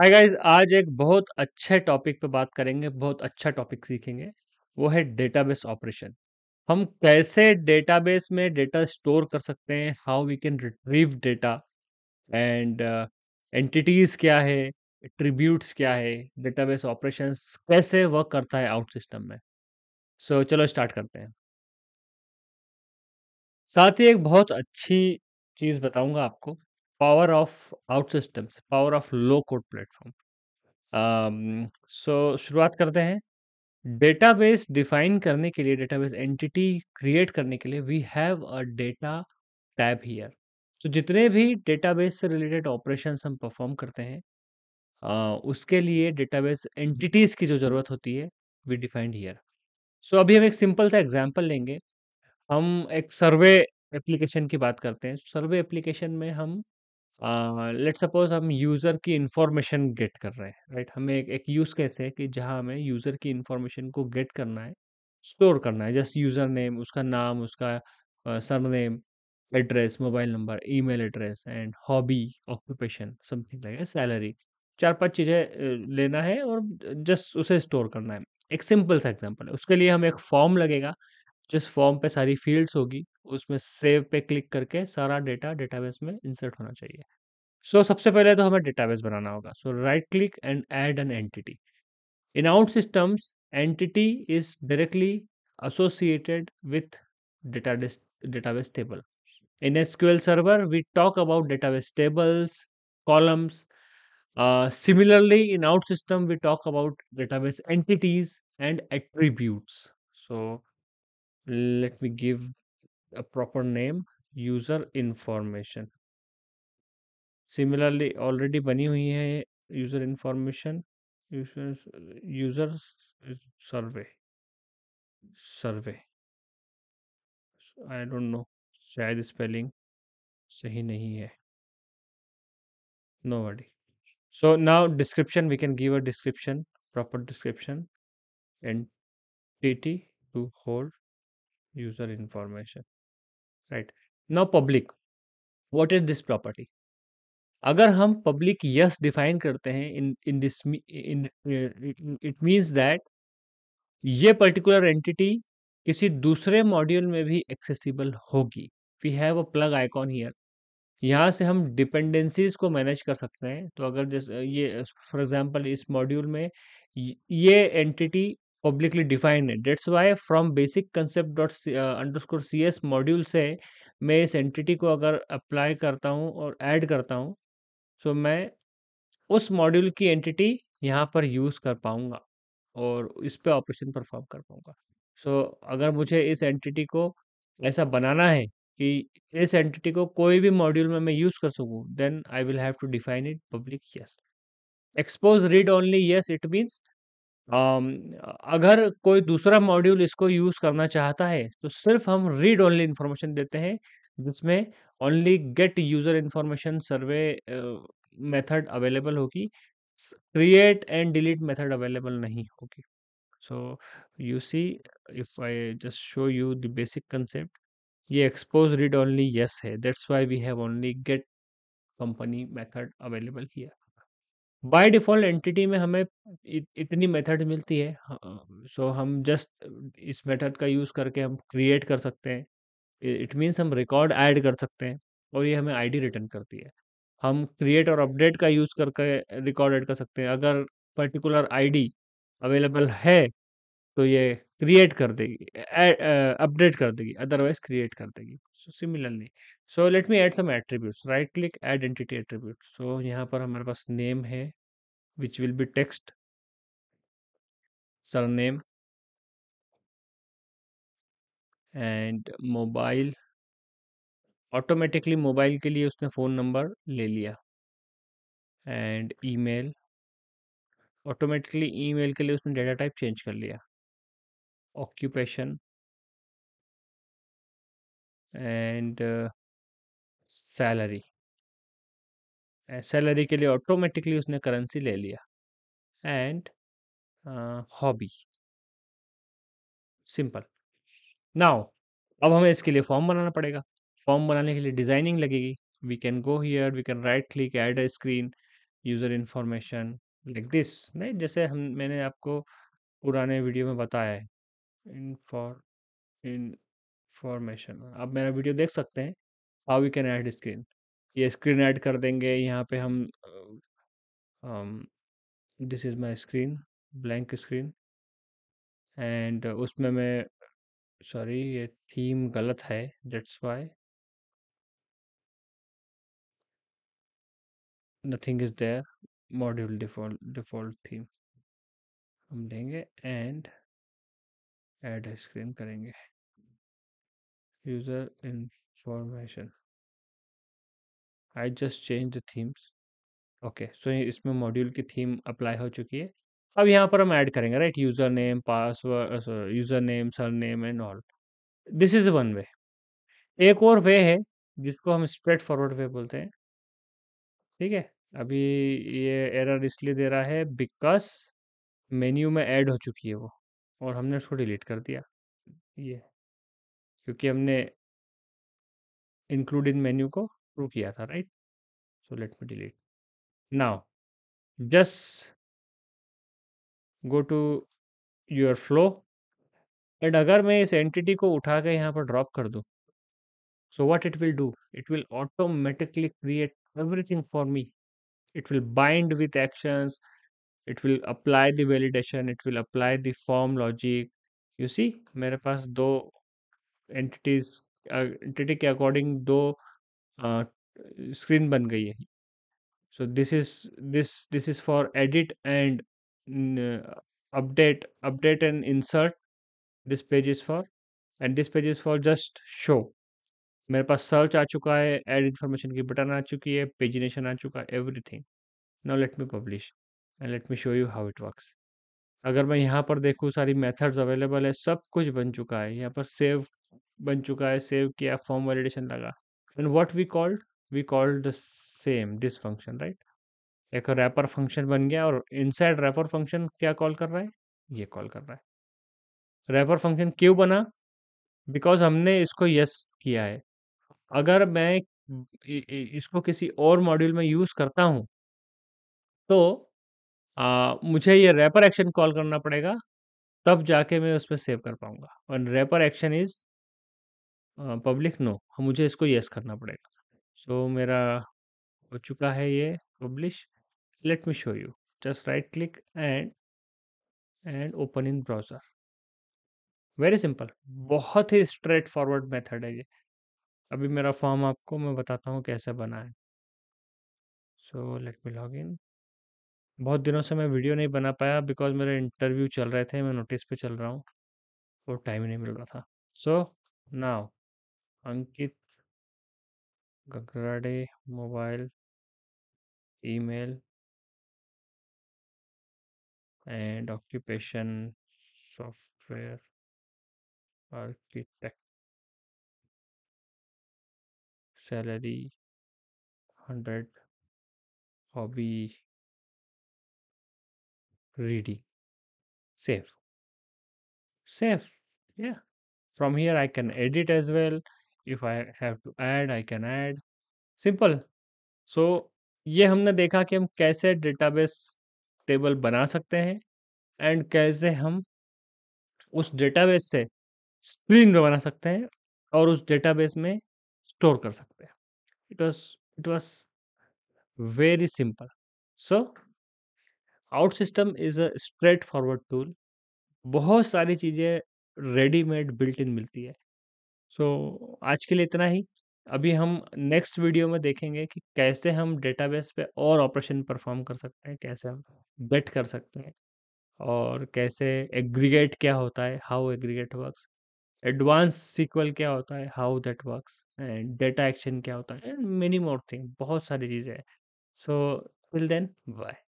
Hi guys आज एक बहुत अच्छे टॉपिक पे बात करेंगे बहुत अच्छा टॉपिक सीखेंगे वो है डेटाबेस ऑपरेशन हम कैसे डेटाबेस में डेटा स्टोर कर सकते हैं how we can retrieve data and entities क्या है एट्रीब्यूट्स क्या है डेटाबेस ऑपरेशंस कैसे वर्क करता है आउट सिस्टम में सो so, चलो स्टार्ट करते हैं साथ ही एक बहुत अच्छी चीज़ बताऊंगा आपको power of OutSystems power of low code platform so शुरुआत करते हैं डेटाबेस डिफाइन करने के लिए डेटाबेस एंटिटी क्रिएट करने के लिए we have a data tab here तो जितने भी डेटाबेस से रिलेटेड ऑपरेशन हम परफॉर्म करते हैं uh, उसके लिए डेटाबेस एंटिटीज़ की जो ज़रूरत होती है वी डिफाइंड हियर सो अभी हम एक सिंपल सा एग्जाम्पल लेंगे हम एक सर्वे एप्लीकेशन की बात करते हैं सर्वे एप्लीकेशन में हम लेट सपोज हम यूज़र की इंफॉर्मेशन गेट कर रहे हैं राइट हमें एक एक यूज़ कैसे है कि जहाँ हमें यूज़र की इंफॉर्मेशन को गेट करना है स्टोर करना है जस्ट यूज़र नेम उसका नाम उसका surname address mobile number email address and hobby occupation something like salary चार पांच चीज़ें लेना है और जस्ट उसे स्टोर करना है एक सिंपल सा एग्जांपल है उसके लिए हमें एक फॉर्म लगेगा जिस फॉर्म पे सारी फील्ड्स होगी उसमें सेव पे क्लिक करके सारा डेटा डेटाबेस में इंसर्ट होना चाहिए सो so, सबसे पहले तो हमें डेटाबेस बनाना होगा so right click and add an entity in OutSystems entity is directly associated with data database table in SQL server we talk about database tables columns similarly in OutSystems we talk about database entities and attribute so let me give a proper name user information similarly already बनी हुई है user information users user survey survey I don't know the spelling सही नहीं है nobody so now description we can give a description proper description and tt to hold user information right now public what is this property अगर हम public yes define करते हैं in in this in it means that ये particular entity किसी दूसरे module में भी accessible होगी we have a plug icon here यहाँ से हम डिपेंडेंसीज को मैनेज कर सकते हैं तो अगर जैसे ये फॉर एग्जांपल इस मॉड्यूल में ये एंटिटी डिफाइंड है that's why from basic concept dot underscore C S module से मैं इस एंटिटी को अगर अप्लाई करता हूँ और ऐड करता हूँ सो मैं उस मॉड्यूल की एंटिटी यहाँ पर यूज़ कर पाऊँगा और इस पर ऑपरेशन परफॉर्म कर पाऊँगा सो so, अगर मुझे इस एंटिटी को ऐसा बनाना है कि इस एंटिटी को कोई भी मॉड्यूल में मैं यूज़ कर सकूँ then I will have to define it public yes expose read only yes it means अगर कोई दूसरा मॉड्यूल इसको यूज़ करना चाहता है, तो सिर्फ़ हम रीड ओनली इंफॉर्मेशन देते हैं, जिसमें only get user information survey method available होगी। Create and delete method available नहीं होगी। So you see if I just show you the basic concept ये एक्सपोज रीड ओनली येस है, that's why we have only get company method available किया by default entity में हमें इत इतनी method मिलती है सो so, सो हम जस्ट इस मेथड का यूज़ करके हम क्रिएट कर सकते हैं। इट मीन्स हम रिकॉर्ड ऐड कर सकते हैं और ये हमें आईडी रिटर्न करती है। हम क्रिएट और अपडेट का यूज़ करके रिकॉर्ड ऐड कर सकते हैं। अगर पर्टिकुलर आईडी अवेलेबल है, तो ये क्रिएट कर देगी अपडेट कर देगी अदरवाइज क्रिएट कर देगी so similarly so let me add some attributes right click identity attribute so यहाँ पर हमारे पास नेम है which will be text surname and mobile automatically mobile के लिए उसने फ़ोन नंबर ले लिया एंड ईमेल ऑटोमेटिकली ईमेल के लिए उसने डेटा टाइप चेंज कर लिया occupation एंड सैलरी सैलरी के लिए ऑटोमेटिकली उसने करेंसी ले लिया एंड हॉबी सिंपल नाउ अब हमें इसके लिए फॉर्म बनाना पड़ेगा फॉर्म बनाने के लिए डिजाइनिंग लगेगी we can go here we can right click add a screen user information like this नहीं जैसे हम मैंने आपको पुराने वीडियो में बताया है इनफॉर फॉर्मेशन आप मेरा वीडियो देख सकते हैं how you can add screen ये स्क्रीन ऐड कर देंगे यहाँ पे हम this is my screen blank screen and उसमें मैं सॉरी ये थीम गलत है that's why nothing is there module default default theme हम देंगे एंड एड स्क्रीन करेंगे user information I just change the themes okay so इसमें मॉड्यूल की थीम अप्लाई हो चुकी है अब यहाँ पर हम ऐड करेंगे right user name password user name surname and all this is one way एक और वे है जिसको हम स्प्रेड फॉरवर्ड वे बोलते हैं ठीक है अभी ये एरर इसलिए दे रहा है बिकॉज मेन्यू में ऐड हो चुकी है वो और हमने उसको डिलीट कर दिया। ये, क्योंकि हमने इंक्लूड इन मेन्यू को प्रू किया था, right? So let me delete. Now just go to your flow and अगर मैं इस एंटिटी को उठा के यहाँ पर ड्रॉप कर दूँ, so what it will do? It will automatically create everything for me. It will bind with actions it will apply the validation it will apply the form logic you see मेरे पास दो entities entity के according दो uh, screen बन गई है so this is this this is for edit and uh, update update and insert this page is for and this page is for just show मेरे पास search आ चुका है add information की button आ चुकी है पेजिनेशन आ चुका है everything now let me publish and let me show you how it works अगर मैं यहाँ पर देखूँ सारी मेथड्स अवेलेबल है सब कुछ बन चुका है यहाँ पर सेव बन चुका है सेव किया फॉर्म वैलिडेशन लगा and what we called we called the same this function right एक रैपर फंक्शन बन गया और इनसाइड रैपर फंक्शन क्या कॉल कर रहा है ये कॉल कर रहा है रैपर फंक्शन क्यों बना बिकॉज हमने इसको यस yes किया है अगर मैं इसको किसी और मॉड्यूल में यूज़ करता हूँ तो आ, मुझे ये रैपर एक्शन कॉल करना पड़ेगा तब जाके मैं उस पर सेव कर पाऊँगा और wrapper action is public no मुझे इसको यस करना पड़ेगा सो so, मेरा हो चुका है ये publish let me show you just right click and and open in browser very simple बहुत ही स्ट्रेट फॉरवर्ड मेथड है ये अभी मेरा फॉर्म आपको मैं बताता हूँ कैसे बना है सो लेट मी लॉग इन बहुत दिनों से मैं वीडियो नहीं बना पाया बिकॉज मेरे इंटरव्यू चल रहे थे मैं नोटिस पे चल रहा हूँ और टाइम नहीं मिल रहा था so now Ankit Gagrade mobile email and occupation software architect salary hundred hobby reading save save yeah from here i can edit as well if i have to add i can add simple so so, ये हमने देखा कि हम कैसे database table बना सकते हैं and कैसे हम उस डेटाबेस से स्क्रीन में बना सकते हैं और उस डेटाबेस में स्टोर कर सकते हैं it was it was very simple so OutSystems is a straightforward tool बहुत सारी चीज़ें रेडीमेड बिल्ट इन मिलती है सो so, आज के लिए इतना ही अभी हम नेक्स्ट वीडियो में देखेंगे कि कैसे हम डेटाबेस पे और ऑपरेशन परफॉर्म कर सकते हैं कैसे हम बेट कर सकते हैं और कैसे एग्रीगेट क्या होता है how aggregate works advance SQL क्या होता है how that works and data action क्या होता है एंड मेनी मोर थिंग बहुत सारी चीज़ें हैं सो टिल देन बाय